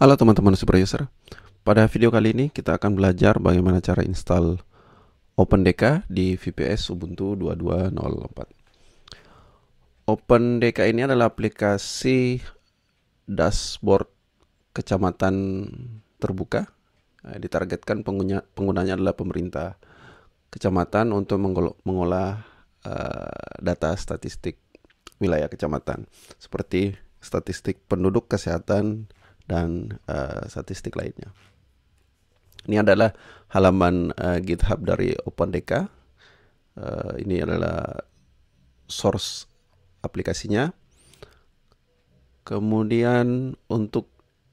Halo teman-teman Super User. Pada video kali ini kita akan belajar bagaimana cara install OpenDK di VPS Ubuntu 22.04. OpenDK ini adalah aplikasi dashboard kecamatan terbuka. Nah, ditargetkan pengguna, penggunanya adalah pemerintah kecamatan untuk mengolah uh, data statistik wilayah kecamatan seperti statistik penduduk, kesehatan, dan uh, statistik lainnya. Ini adalah halaman uh, GitHub dari OpenDK. Uh, eh, ini adalah source aplikasinya. Kemudian untuk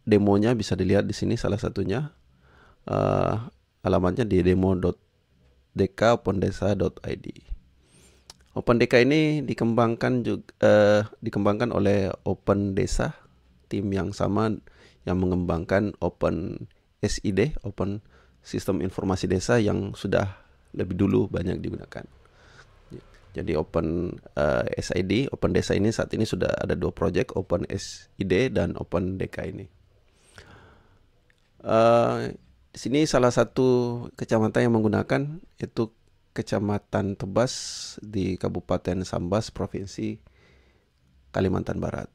demonya bisa dilihat di sini salah satunya uh, alamatnya di demo.dk.opendesa.id. OpenDK ini dikembangkan juga uh, dikembangkan oleh OpenDesa, tim yang sama yang mengembangkan Open SID, Open Sistem Informasi Desa yang sudah lebih dulu banyak digunakan. Jadi Open uh, eh, SID, Open Desa ini saat ini sudah ada dua proyek Open SID dan Open DK ini. Uh, di sini salah satu kecamatan yang menggunakan itu Kecamatan Tebas di Kabupaten Sambas, Provinsi Kalimantan Barat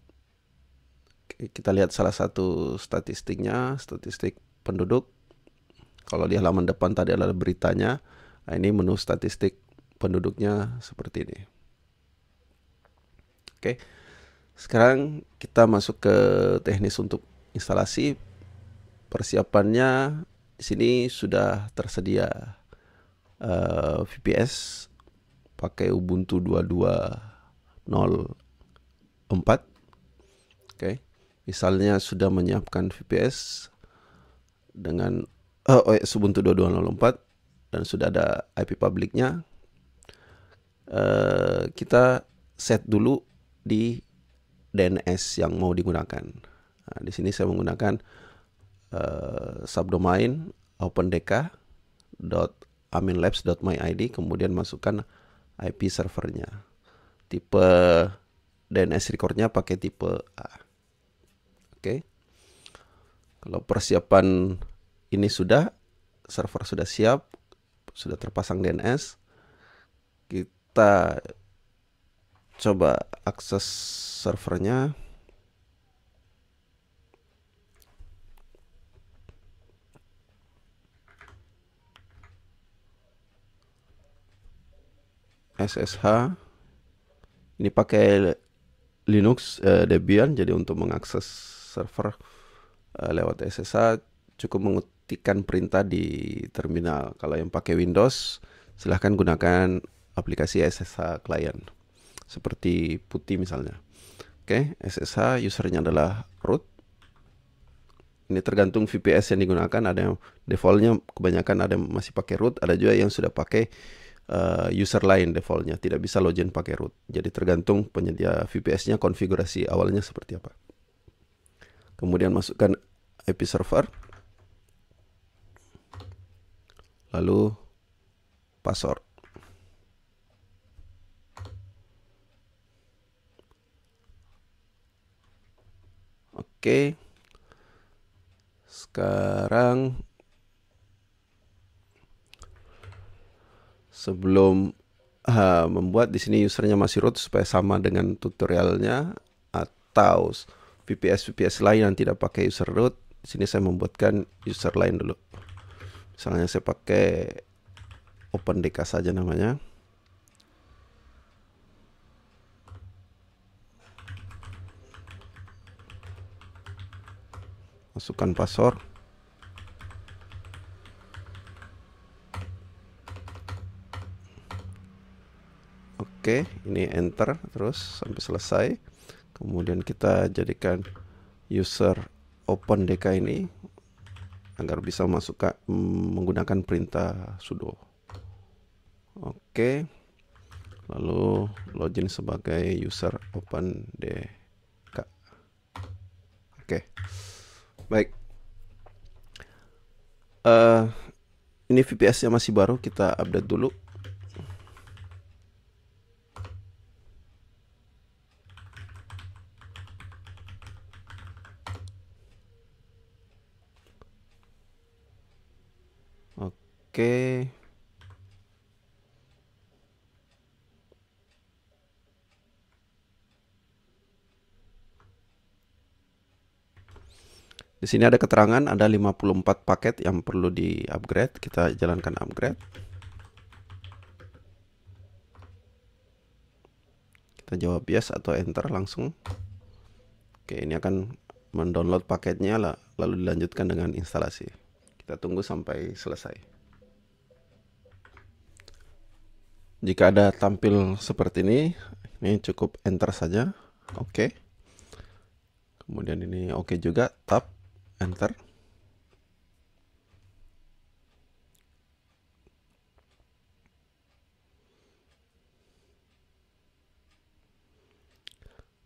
kita lihat salah satu statistiknya, statistik penduduk. Kalau di halaman depan tadi adalah beritanya. Nah, ini menu statistik penduduknya seperti ini. Oke. Sekarang kita masuk ke teknis untuk instalasi. Persiapannya di sini sudah tersedia uh, eh, VPS pakai Ubuntu 2204. Oke. Okay misalnya sudah menyiapkan VPS dengan uh, eh, OS oh ya, Ubuntu 22.04 dan sudah ada IP publiknya uh, eh, kita set dulu di DNS yang mau digunakan nah, di sini saya menggunakan uh, subdomain opendk.aminlabs.myid kemudian masukkan IP servernya tipe DNS recordnya pakai tipe A Oke. Okay. Kalau persiapan ini sudah server sudah siap, sudah terpasang DNS, kita coba akses servernya. SSH ini pakai Linux eh, Debian jadi untuk mengakses server uh, lewat SSH cukup mengetikkan perintah di terminal. Kalau yang pakai Windows, silahkan gunakan aplikasi SSH client seperti putih misalnya. Oke, okay, SSH usernya adalah root. Ini tergantung VPS yang digunakan. Ada yang defaultnya kebanyakan ada yang masih pakai root, ada juga yang sudah pakai uh, user lain defaultnya. Tidak bisa login pakai root. Jadi tergantung penyedia VPS-nya konfigurasi awalnya seperti apa kemudian masukkan IP server lalu password Oke. Sekarang sebelum uh, membuat di sini usernya masih root supaya sama dengan tutorialnya atau VPS VPS lain yang tidak pakai user root sini saya membuatkan user lain dulu misalnya saya pakai OpenDK saja namanya masukkan password oke ini enter terus sampai selesai kemudian kita jadikan user open dk ini agar bisa masuk mm, menggunakan perintah sudo oke lalu login sebagai user open dk oke baik uh, ini VPS nya masih baru kita update dulu Oke. Di sini ada keterangan ada 54 paket yang perlu di-upgrade. Kita jalankan upgrade. Kita jawab yes atau enter langsung. Oke, ini akan mendownload paketnya lalu dilanjutkan dengan instalasi. Kita tunggu sampai selesai. jika ada tampil seperti ini ini cukup enter saja oke okay. kemudian ini oke okay juga tab enter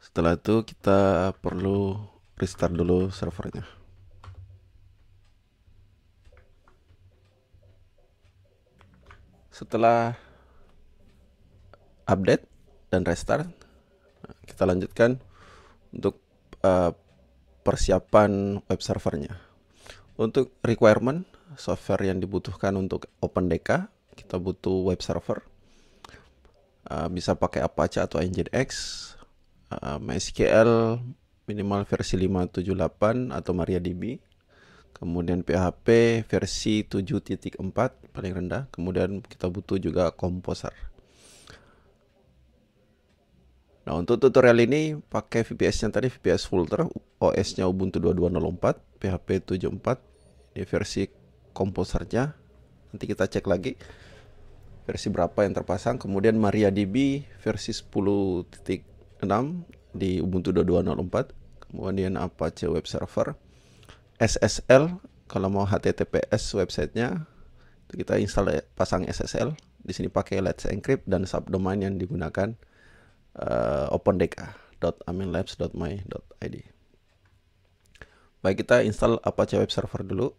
setelah itu kita perlu restart dulu servernya setelah update dan restart. Nah, kita lanjutkan untuk uh, persiapan web servernya. Untuk requirement software yang dibutuhkan untuk OpenDK, kita butuh web server. Uh, bisa pakai Apache atau Nginx, uh, eh, MySQL minimal versi 578 atau MariaDB. Kemudian PHP versi 7.4 paling rendah. Kemudian kita butuh juga Composer. Nah untuk tutorial ini pakai vps yang tadi VPS Filter, OS-nya Ubuntu 2204, PHP 74, ini versi komposernya. Nanti kita cek lagi versi berapa yang terpasang. Kemudian MariaDB versi 10.6 di Ubuntu 2204. Kemudian Apache Web Server, SSL kalau mau HTTPS websitenya kita install pasang SSL di sini pakai Let's Encrypt dan subdomain yang digunakan uh, eh, opendeka.aminlabs.my.id. Baik, kita install Apache Web Server dulu.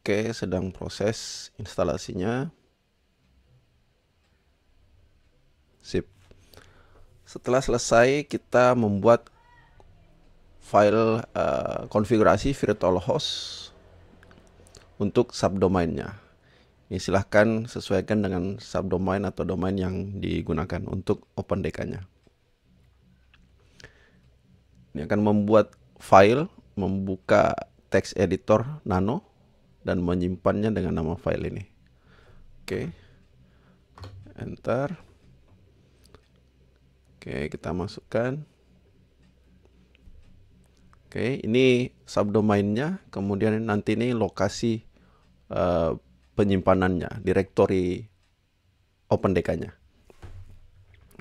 Oke, sedang proses instalasinya. Sip. Setelah selesai kita membuat file uh, konfigurasi virtual host untuk subdomainnya. Ini silahkan sesuaikan dengan subdomain atau domain yang digunakan untuk OpenDK-nya. Ini akan membuat file, membuka text editor nano dan menyimpannya dengan nama file ini. Oke. Okay. Enter. Oke, kita masukkan. Oke, ini subdomainnya, kemudian nanti ini lokasi uh, penyimpanannya, direktori OpenDK-nya.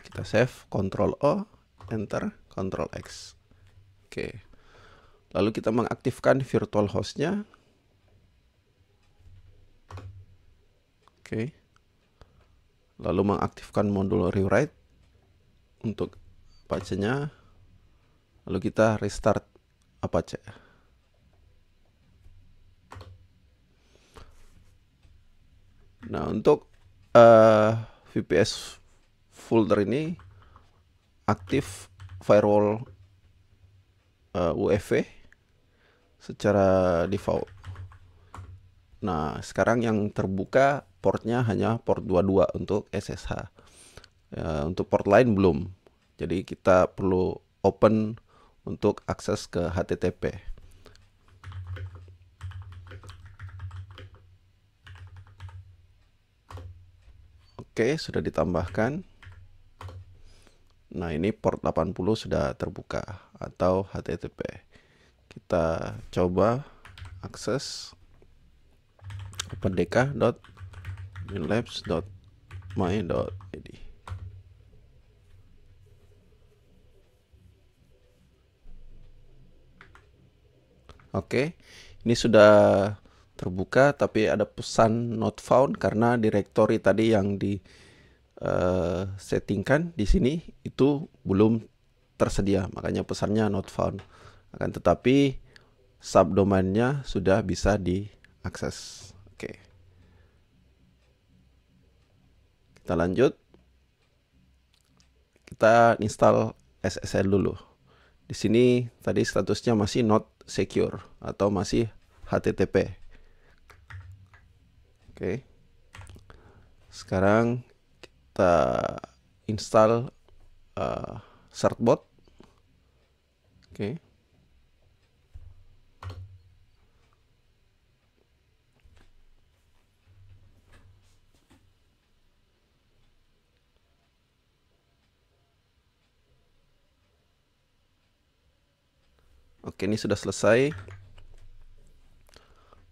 Kita save, Ctrl O, Enter, Ctrl X. Oke, lalu kita mengaktifkan virtual host-nya. Oke, lalu mengaktifkan modul rewrite untuk Apache-nya. Lalu kita restart Apache. Nah, untuk uh, eh, VPS folder ini aktif firewall uh, eh, UEV secara default. Nah, sekarang yang terbuka portnya hanya port 22 untuk SSH. Ya, untuk port lain belum. Jadi kita perlu open untuk akses ke HTTP. Oke, sudah ditambahkan. Nah, ini port 80 sudah terbuka atau HTTP. Kita coba akses opendk.minlabs.my.id. Oke. Ini sudah terbuka tapi ada pesan not found karena direktori tadi yang di uh, settingkan di sini itu belum tersedia makanya pesannya not found akan tetapi subdomainnya sudah bisa diakses oke okay. kita lanjut kita install SSL dulu di sini tadi statusnya masih not secure atau masih HTTP. Oke. Sekarang kita install uh, eh, certbot. Oke. Okay. Oke, ini sudah selesai.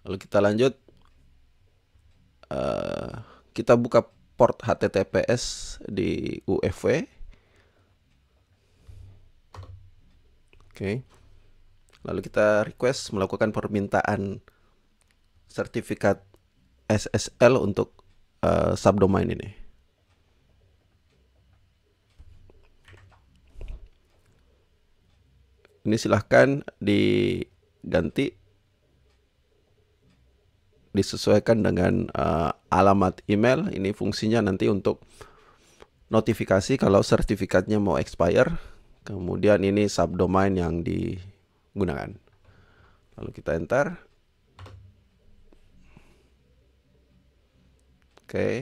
Lalu kita lanjut. Uh, kita buka port HTTPS di UFW. Oke. Lalu kita request melakukan permintaan sertifikat SSL untuk uh, subdomain ini. ini silahkan diganti disesuaikan dengan uh, alamat email ini fungsinya nanti untuk notifikasi kalau sertifikatnya mau expire kemudian ini subdomain yang digunakan lalu kita enter oke okay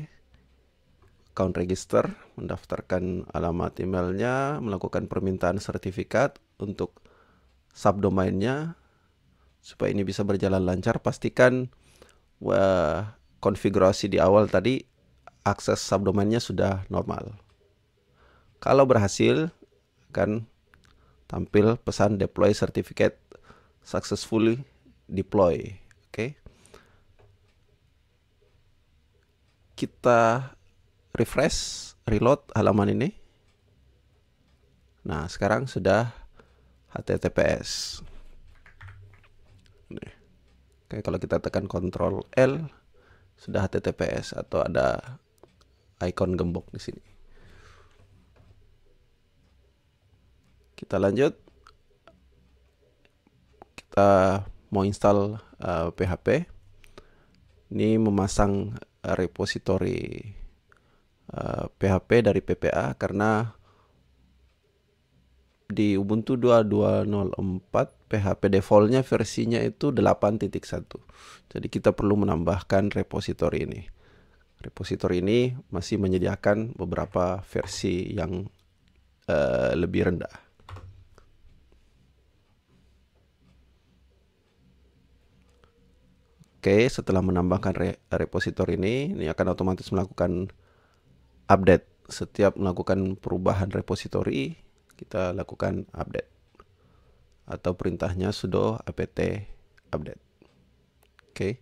account register, mendaftarkan alamat emailnya, melakukan permintaan sertifikat untuk subdomainnya supaya ini bisa berjalan lancar pastikan wah, konfigurasi di awal tadi akses subdomainnya sudah normal kalau berhasil kan tampil pesan deploy certificate successfully deploy oke okay. kita refresh reload halaman ini nah sekarang sudah HTTPS. Nih. Oke, kalau kita tekan Ctrl L sudah HTTPS atau ada icon gembok di sini. Kita lanjut. Kita mau install uh, eh, PHP. Ini memasang repository uh, eh, PHP dari PPA karena di Ubuntu 2204 PHP defaultnya versinya itu 8.1 jadi kita perlu menambahkan repository ini repository ini masih menyediakan beberapa versi yang uh, lebih rendah Oke, setelah menambahkan re repositor ini, ini akan otomatis melakukan update. Setiap melakukan perubahan repository kita lakukan update atau perintahnya sudo apt update. Oke.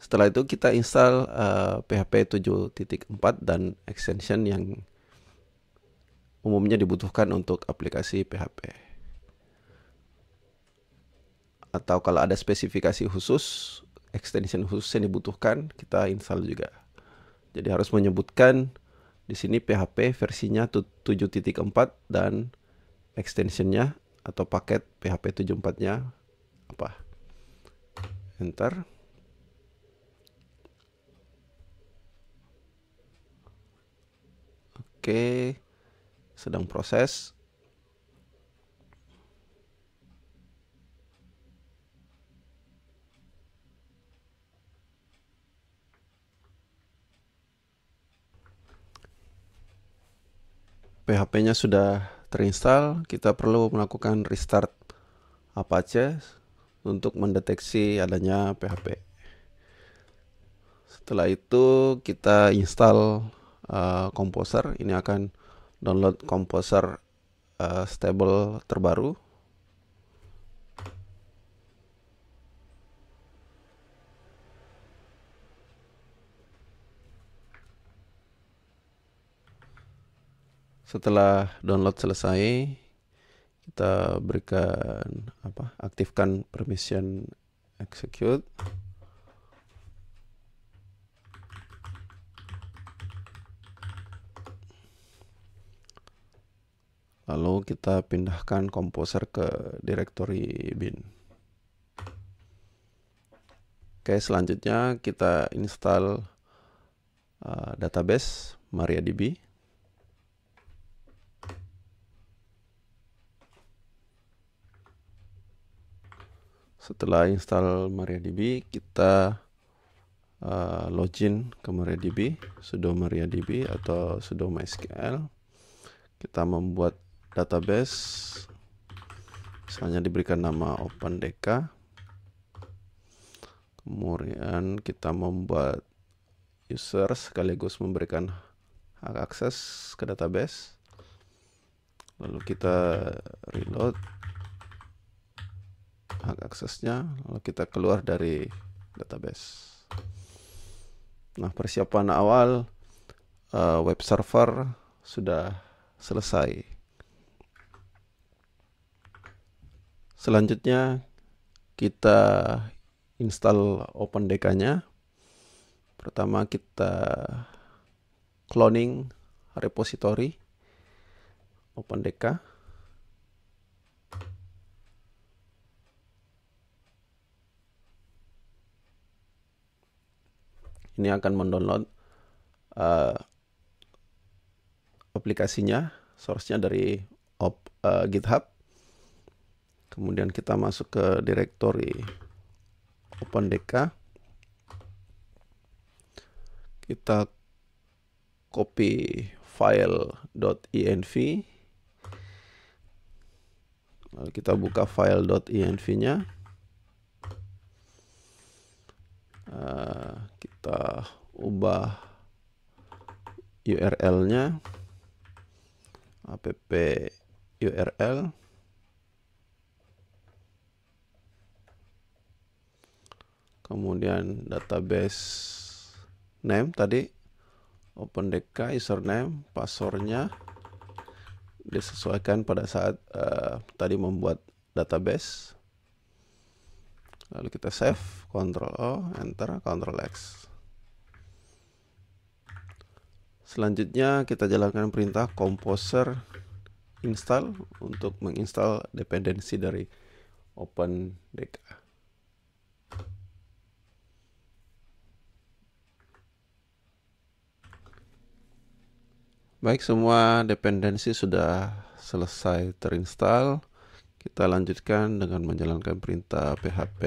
Setelah itu kita install uh, PHP 7.4 dan extension yang umumnya dibutuhkan untuk aplikasi PHP. Atau kalau ada spesifikasi khusus, extension khusus yang dibutuhkan, kita install juga. Jadi harus menyebutkan di sini PHP versinya 7.4 dan extensionnya atau paket PHP 74-nya apa? Enter. Oke, sedang proses. PHP-nya sudah terinstall, kita perlu melakukan restart Apache untuk mendeteksi adanya PHP. Setelah itu kita install uh, eh, Composer. Ini akan download Composer uh, eh, stable terbaru setelah download selesai kita berikan apa aktifkan permission execute lalu kita pindahkan komposer ke directory bin oke selanjutnya kita install uh, database MariaDB setelah install MariaDB kita uh, login ke MariaDB sudo MariaDB atau sudo MySQL kita membuat database misalnya diberikan nama OpenDK kemudian kita membuat user sekaligus memberikan hak akses ke database lalu kita reload hak aksesnya lalu kita keluar dari database nah persiapan awal uh, web server sudah selesai selanjutnya kita install OpenDK nya pertama kita cloning repository OpenDK ini akan mendownload uh, aplikasinya source-nya dari op, uh, GitHub kemudian kita masuk ke direktori OpenDK kita copy file.env lalu kita buka file.env nya eh, kita ubah URL-nya app URL kemudian database name tadi open OpenDK username passwordnya disesuaikan pada saat uh, tadi membuat database lalu kita save Ctrl O enter Ctrl X selanjutnya kita jalankan perintah composer install untuk menginstal dependensi dari OpenDK baik semua dependensi sudah selesai terinstall kita lanjutkan dengan menjalankan perintah php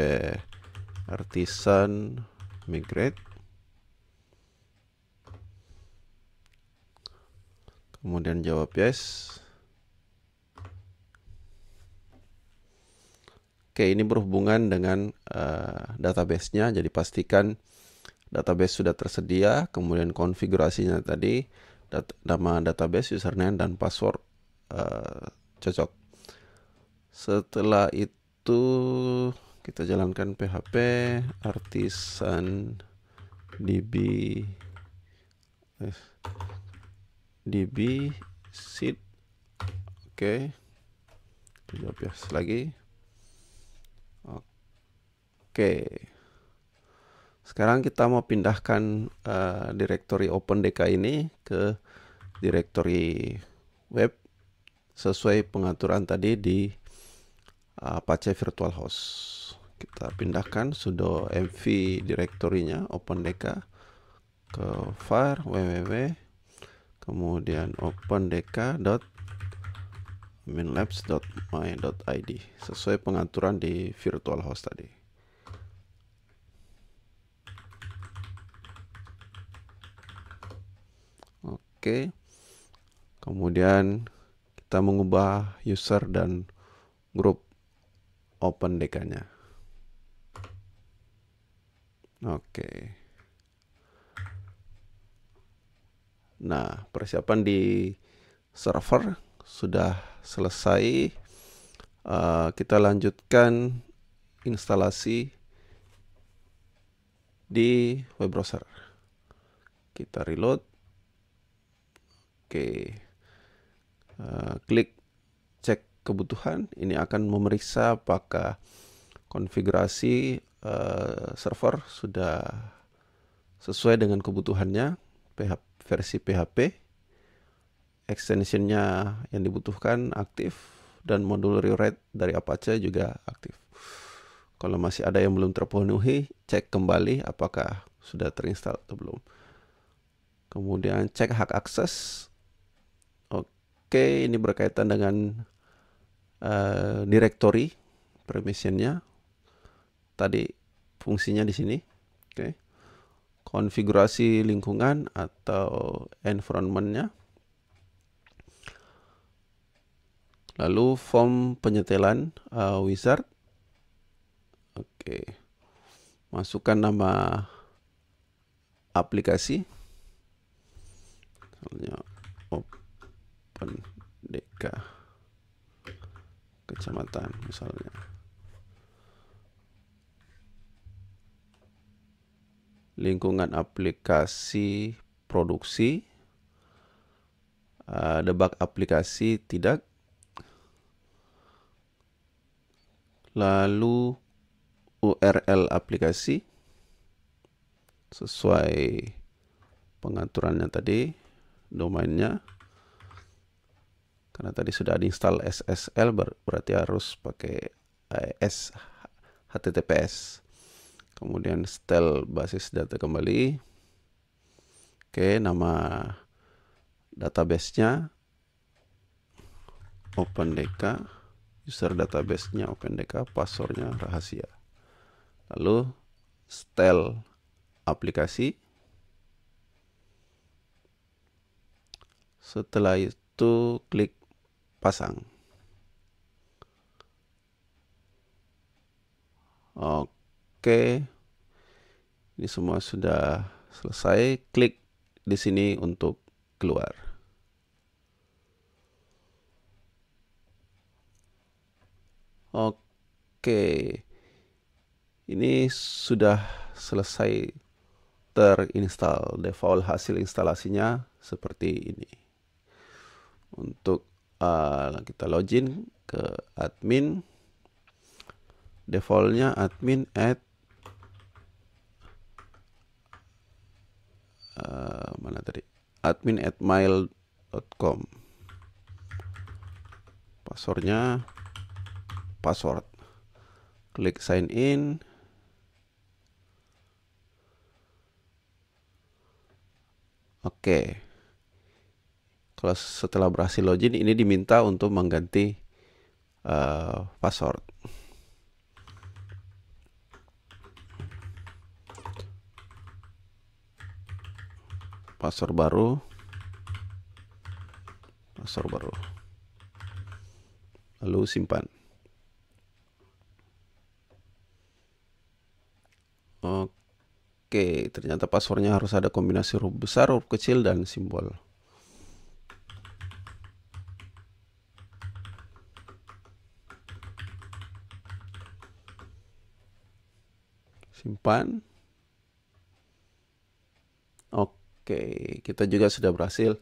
artisan migrate kemudian jawab yes oke ini berhubungan dengan uh, databasenya jadi pastikan database sudah tersedia kemudian konfigurasinya tadi dat nama database username dan password uh, cocok setelah itu kita jalankan php artisan db db seed oke okay. kita ya, lagi oke okay. sekarang kita mau pindahkan uh, eh, directory open dk ini ke directory web sesuai pengaturan tadi di Apache Virtual Host. Kita pindahkan sudo mv directory direktorinya opendeka ke var www kemudian id sesuai pengaturan di virtual host tadi. Oke. Kemudian kita mengubah user dan grup open DK-nya. Oke. Nah, persiapan di server sudah selesai. Uh, kita lanjutkan instalasi di web browser. Kita reload. Oke. Uh, klik kebutuhan ini akan memeriksa apakah konfigurasi uh, server sudah sesuai dengan kebutuhannya PHP, versi PHP extensionnya yang dibutuhkan aktif dan modul rewrite dari Apache juga aktif kalau masih ada yang belum terpenuhi cek kembali apakah sudah terinstall atau belum kemudian cek hak akses oke ini berkaitan dengan uh, eh, directory permissionnya tadi fungsinya di sini oke okay. konfigurasi lingkungan atau environmentnya lalu form penyetelan uh, wizard oke okay. masukkan nama aplikasi misalnya open dk kecamatan misalnya lingkungan aplikasi produksi uh, eh, debug aplikasi tidak lalu URL aplikasi sesuai pengaturannya tadi domainnya karena tadi sudah diinstal SSL berarti harus pakai eh, S HTTPS kemudian setel basis data kembali oke nama database databasenya OpenDK user database databasenya OpenDK passwordnya rahasia lalu setel aplikasi setelah itu klik pasang. Oke. Ini semua sudah selesai. Klik di sini untuk keluar. Oke. Ini sudah selesai terinstall. Default hasil instalasinya seperti ini. Untuk uh, kita login ke admin defaultnya admin at uh, mana tadi admin at mail.com passwordnya password klik sign in oke okay setelah berhasil login, ini diminta untuk mengganti uh, password. Password baru. Password baru. Lalu simpan. Oke, ternyata passwordnya harus ada kombinasi huruf besar, huruf kecil, dan simbol. simpan. Oke, kita juga sudah berhasil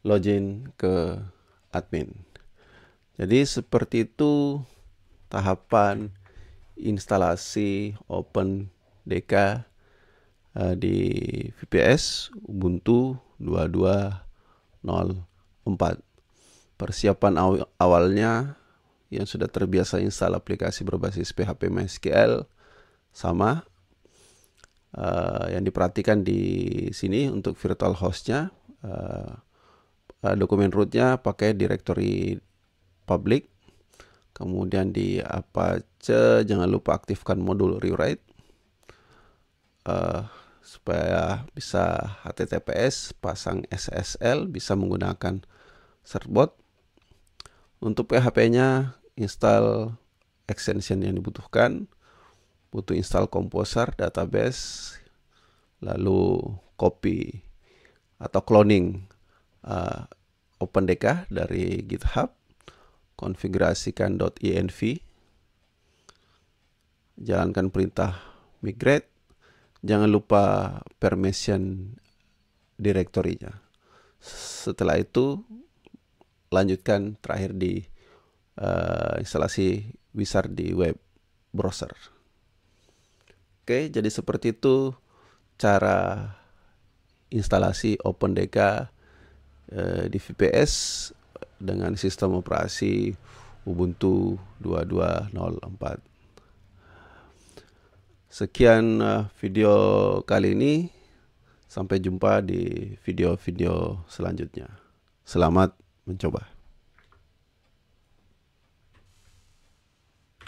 login ke admin. Jadi seperti itu tahapan instalasi open dk eh, di VPS Ubuntu 2204. Persiapan aw awalnya yang sudah terbiasa install aplikasi berbasis PHP MySQL sama uh, yang diperhatikan di sini untuk virtual hostnya uh, uh, dokumen rootnya pakai directory public kemudian di apache jangan lupa aktifkan modul rewrite uh, supaya bisa https pasang ssl bisa menggunakan serbot untuk php nya install extension yang dibutuhkan butuh install composer, database, lalu copy atau cloning uh, OpenDK dari GitHub, konfigurasikan .env, jalankan perintah migrate, jangan lupa permission direktorinya. Setelah itu lanjutkan terakhir di uh, instalasi wizard di web browser. Oke, jadi seperti itu cara instalasi OpenDK eh, di VPS dengan sistem operasi Ubuntu 2204. Sekian eh, video kali ini. Sampai jumpa di video-video selanjutnya. Selamat mencoba.